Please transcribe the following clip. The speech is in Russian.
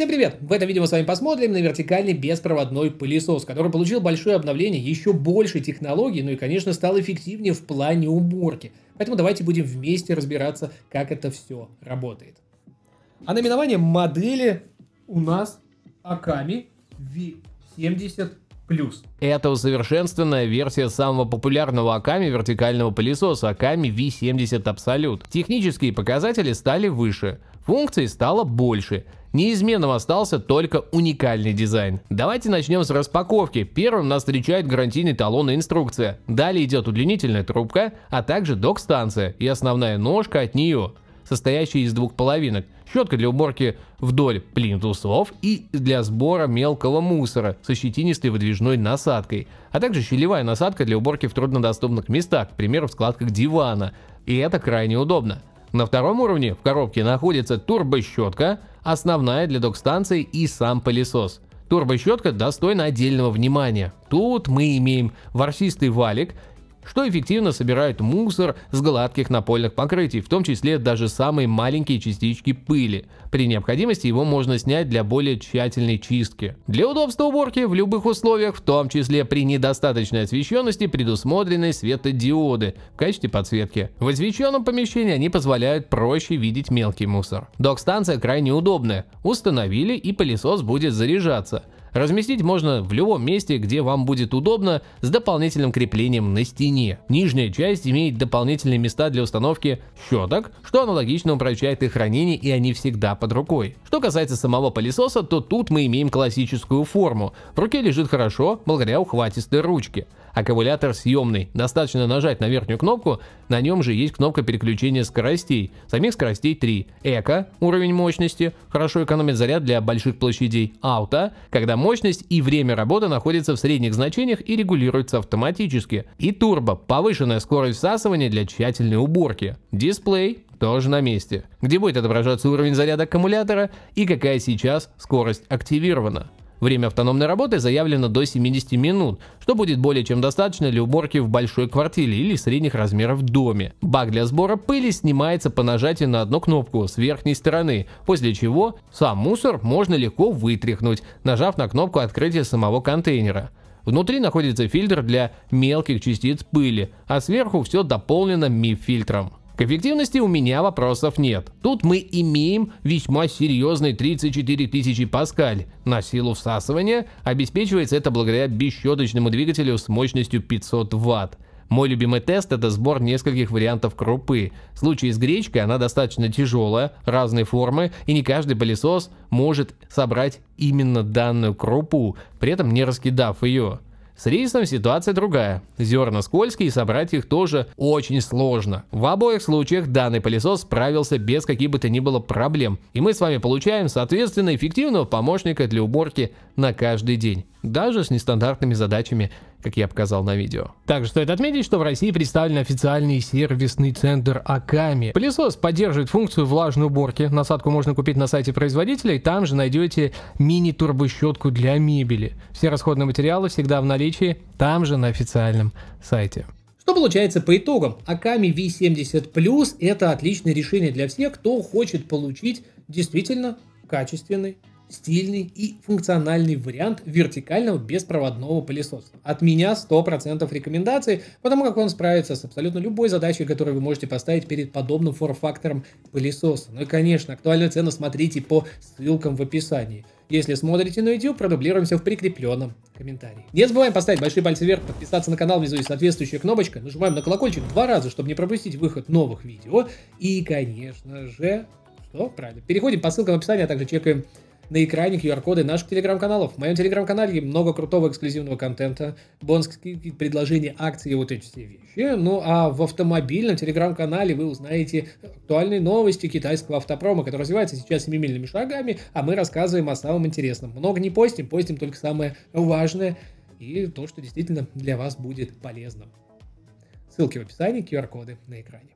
Всем привет! В этом видео мы с вами посмотрим на вертикальный беспроводной пылесос, который получил большое обновление, еще больше технологий, ну и, конечно, стал эффективнее в плане уборки. Поэтому давайте будем вместе разбираться, как это все работает. А наименование модели у нас Аками V70 Это усовершенствованная версия самого популярного Аками вертикального пылесоса Аками V70 Absolute. Технические показатели стали выше. Функций стало больше. Неизменным остался только уникальный дизайн. Давайте начнем с распаковки. Первым нас встречает гарантийный талон и инструкция. Далее идет удлинительная трубка, а также док-станция и основная ножка от нее, состоящая из двух половинок. Щетка для уборки вдоль плинтусов и для сбора мелкого мусора со щетинистой выдвижной насадкой, а также щелевая насадка для уборки в труднодоступных местах, к примеру в складках дивана. И это крайне удобно. На втором уровне в коробке находится турбощетка, основная для док-станции и сам пылесос. Турбощетка достойна отдельного внимания. Тут мы имеем ворсистый валик что эффективно собирает мусор с гладких напольных покрытий, в том числе даже самые маленькие частички пыли. При необходимости его можно снять для более тщательной чистки. Для удобства уборки в любых условиях, в том числе при недостаточной освещенности, предусмотрены светодиоды в качестве подсветки. В освещенном помещении они позволяют проще видеть мелкий мусор. Док-станция крайне удобная. Установили и пылесос будет заряжаться. Разместить можно в любом месте, где вам будет удобно, с дополнительным креплением на стене. Нижняя часть имеет дополнительные места для установки щеток, что аналогично упрощает их хранение и они всегда под рукой. Что касается самого пылесоса, то тут мы имеем классическую форму. В руке лежит хорошо, благодаря ухватистой ручке. Аккумулятор съемный, достаточно нажать на верхнюю кнопку, на нем же есть кнопка переключения скоростей, самих скоростей 3. Эко, уровень мощности, хорошо экономит заряд для больших площадей. Ауто, когда мощность и время работы находятся в средних значениях и регулируются автоматически. И турбо – повышенная скорость всасывания для тщательной уборки. Дисплей тоже на месте, где будет отображаться уровень заряда аккумулятора и какая сейчас скорость активирована. Время автономной работы заявлено до 70 минут, что будет более чем достаточно для уборки в большой квартире или средних размеров доме. Бак для сбора пыли снимается по нажатию на одну кнопку с верхней стороны, после чего сам мусор можно легко вытряхнуть, нажав на кнопку открытия самого контейнера. Внутри находится фильтр для мелких частиц пыли, а сверху все дополнено миф-фильтром. К эффективности у меня вопросов нет. Тут мы имеем весьма серьезный 34 тысячи паскаль. На силу всасывания обеспечивается это благодаря бесщеточному двигателю с мощностью 500 ватт. Мой любимый тест – это сбор нескольких вариантов крупы. В случае с гречкой она достаточно тяжелая, разной формы, и не каждый пылесос может собрать именно данную крупу, при этом не раскидав ее. С рисом ситуация другая. Зерна скользкие и собрать их тоже очень сложно. В обоих случаях данный пылесос справился без каких бы то ни было проблем. И мы с вами получаем, соответственно, эффективного помощника для уборки на каждый день даже с нестандартными задачами, как я показал на видео. Также стоит отметить, что в России представлен официальный сервисный центр Аками. Пылесос поддерживает функцию влажной уборки. Насадку можно купить на сайте производителя, и там же найдете мини-турбощетку для мебели. Все расходные материалы всегда в наличии, там же на официальном сайте. Что получается по итогам? Аками V70 Plus это отличное решение для всех, кто хочет получить действительно качественный стильный и функциональный вариант вертикального беспроводного пылесоса. От меня 100% рекомендации, потому как он справится с абсолютно любой задачей, которую вы можете поставить перед подобным форм-фактором пылесоса. Ну и, конечно, актуальную цену смотрите по ссылкам в описании. Если смотрите на YouTube, продублируемся в прикрепленном комментарии. Не забываем поставить большие пальцы вверх, подписаться на канал внизу и соответствующая кнопочка. Нажимаем на колокольчик два раза, чтобы не пропустить выход новых видео. И, конечно же, что правильно. Переходим по ссылкам в описании, а также чекаем на экране QR-коды наших телеграм-каналов. В моем телеграм-канале много крутого эксклюзивного контента, бонские предложения, акции и вот эти все вещи. Ну а в автомобильном телеграм-канале вы узнаете актуальные новости китайского автопрома, который развивается сейчас семимильными шагами, а мы рассказываем о самом интересном. Много не постим, постим только самое важное и то, что действительно для вас будет полезным. Ссылки в описании, QR-коды на экране.